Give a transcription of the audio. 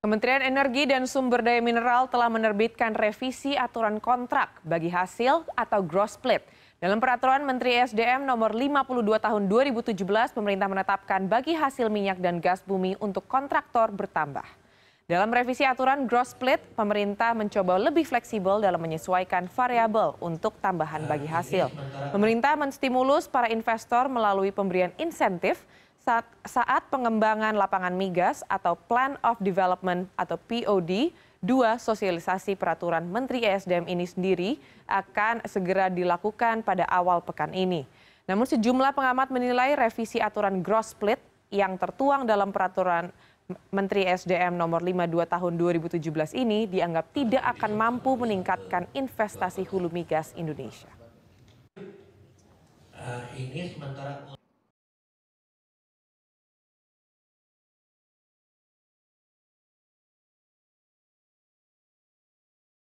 Kementerian Energi dan Sumber Daya Mineral telah menerbitkan revisi aturan kontrak bagi hasil atau gross split. Dalam peraturan Menteri SDM nomor 52 tahun 2017, pemerintah menetapkan bagi hasil minyak dan gas bumi untuk kontraktor bertambah. Dalam revisi aturan gross split, pemerintah mencoba lebih fleksibel dalam menyesuaikan variabel untuk tambahan bagi hasil. Nah, iya, pemerintah menstimulus para investor melalui pemberian insentif saat, saat pengembangan lapangan migas atau Plan of Development atau POD, dua sosialisasi peraturan Menteri ESDM ini sendiri akan segera dilakukan pada awal pekan ini. Namun sejumlah pengamat menilai revisi aturan gross split yang tertuang dalam peraturan Menteri e SDM nomor 52 tahun 2017 ini dianggap tidak akan mampu meningkatkan investasi hulu migas Indonesia. Eh, ini sementara